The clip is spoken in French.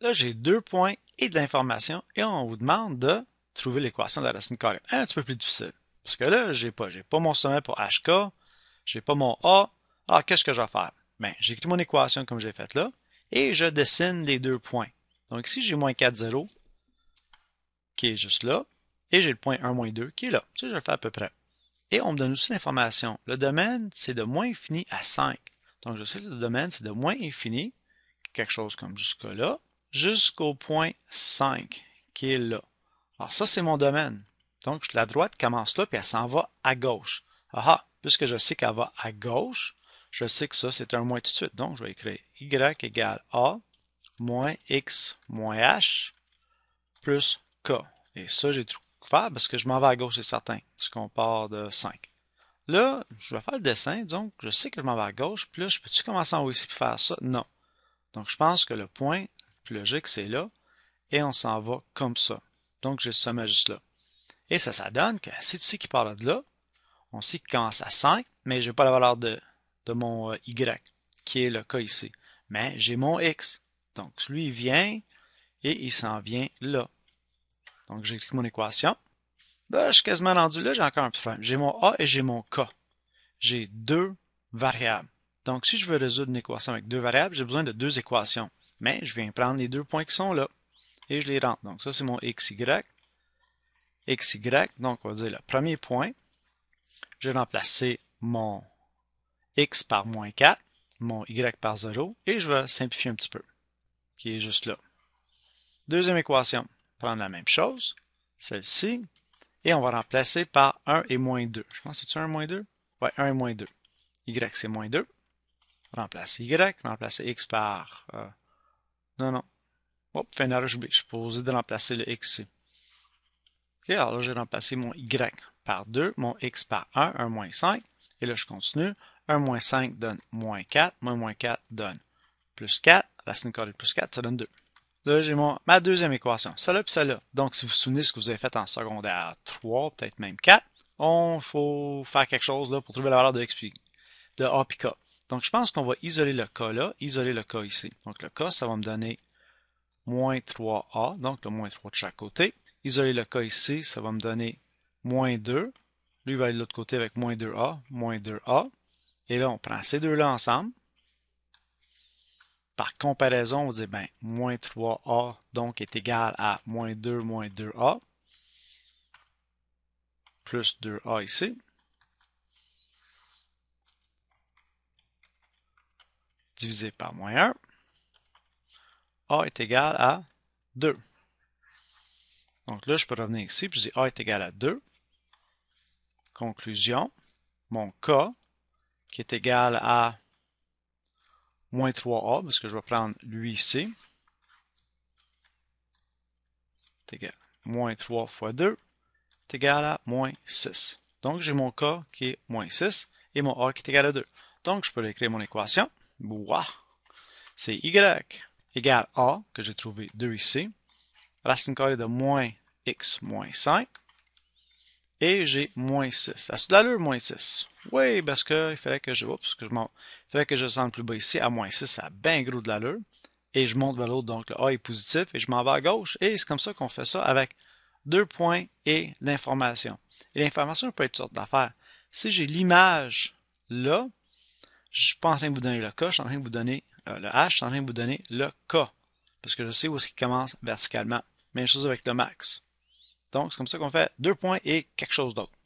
Là, j'ai deux points et de l'information et on vous demande de trouver l'équation de la racine carrée. Un petit peu plus difficile. Parce que là, j'ai pas, pas mon sommet pour HK, j'ai pas mon A. Alors, ah, qu'est-ce que je vais faire? Bien, j'écris mon équation comme j'ai fait là et je dessine les deux points. Donc ici, j'ai moins 4, 0 qui est juste là et j'ai le point 1, moins 2 qui est là. sais, je le fais à peu près. Et on me donne aussi l'information. Le domaine, c'est de moins infini à 5. Donc je sais que le domaine, c'est de moins infini, quelque chose comme jusque-là, jusqu'au point 5 qui est là. Alors ça, c'est mon domaine. Donc la droite commence là, puis elle s'en va à gauche. Ah puisque je sais qu'elle va à gauche, je sais que ça, c'est un moins tout de suite. Donc je vais écrire y égale a moins x moins h plus k. Et ça, j'ai trouvé faire parce que je m'en vais à gauche, c'est certain, puisqu'on part de 5. Là, je vais faire le dessin, donc je sais que je m'en vais à gauche, puis là, je peux-tu commencer en haut ici faire ça? Non. Donc, je pense que le point logique, c'est là, et on s'en va comme ça. Donc, j'ai ce juste là. Et ça, ça donne que si tu sais qu'il parle de là, on sait qu'il commence à 5, mais je n'ai pas la valeur de, de mon euh, Y, qui est le cas ici. Mais j'ai mon X. Donc, lui, il vient et il s'en vient là. Donc, j'écris mon équation. Ben, je suis quasiment rendu là, j'ai encore un petit problème. J'ai mon A et j'ai mon K. J'ai deux variables. Donc, si je veux résoudre une équation avec deux variables, j'ai besoin de deux équations. Mais je viens prendre les deux points qui sont là et je les rentre. Donc ça, c'est mon XY. y, donc on va dire le premier point. Je vais remplacer mon X par moins 4, mon Y par 0, et je vais simplifier un petit peu, qui est juste là. Deuxième équation, prendre la même chose, celle-ci, et on va remplacer par 1 et moins 2. Je pense que c'est 1 moins 2? Ouais, 1 et moins 2. Y, c'est moins 2. Remplacer Y, remplacer X par... Euh, non, non. Oh, fin d'arrêt, j'oublie. Je suis posé de remplacer le X ici. OK, alors là, j'ai remplacé mon Y par 2, mon X par 1, 1 moins 5. Et là, je continue. 1 moins 5 donne moins 4. Moins moins 4 donne plus 4. Racine carrée de plus 4, ça donne 2. Là, j'ai ma deuxième équation. Celle-là puis celle-là. Donc, si vous vous souvenez de ce que vous avez fait en secondaire 3, peut-être même 4, on faut faire quelque chose là, pour trouver la valeur de X, de A puis K. Donc, je pense qu'on va isoler le cas là, isoler le cas ici. Donc, le cas, ça va me donner moins 3a, donc le moins 3 de chaque côté. Isoler le cas ici, ça va me donner moins 2. Lui va aller de l'autre côté avec moins 2a, moins 2a. Et là, on prend ces deux-là ensemble. Par comparaison, on dit, ben, moins 3a, donc, est égal à moins 2, moins 2a, plus 2a ici. divisé par moins 1, A est égal à 2. Donc là, je peux revenir ici, puis je dis A est égal à 2. Conclusion, mon K, qui est égal à moins 3A, parce que je vais prendre lui ici, est égal à moins 3 fois 2, est égal à moins 6. Donc j'ai mon K qui est moins 6 et mon A qui est égal à 2. Donc je peux réécrire mon équation. C'est y égale a, que j'ai trouvé 2 ici, racine carrée de moins x moins 5, et j'ai moins 6. À de l'allure, moins 6. Oui, parce que il fallait que je. Oups, que je monte. Il fallait que je sente plus bas ici. À moins 6, ça a bien gros de l'allure. Et je monte vers l'autre, donc le A est positif et je m'en vais à gauche. Et c'est comme ça qu'on fait ça avec deux points et l'information. Et l'information peut être sorte d'affaire Si j'ai l'image là, je ne suis pas en train de vous donner le K, je suis en train de vous donner euh, le H, je suis en train de vous donner le K. Parce que je sais où est-ce qu'il commence verticalement. Même chose avec le max. Donc, c'est comme ça qu'on fait deux points et quelque chose d'autre.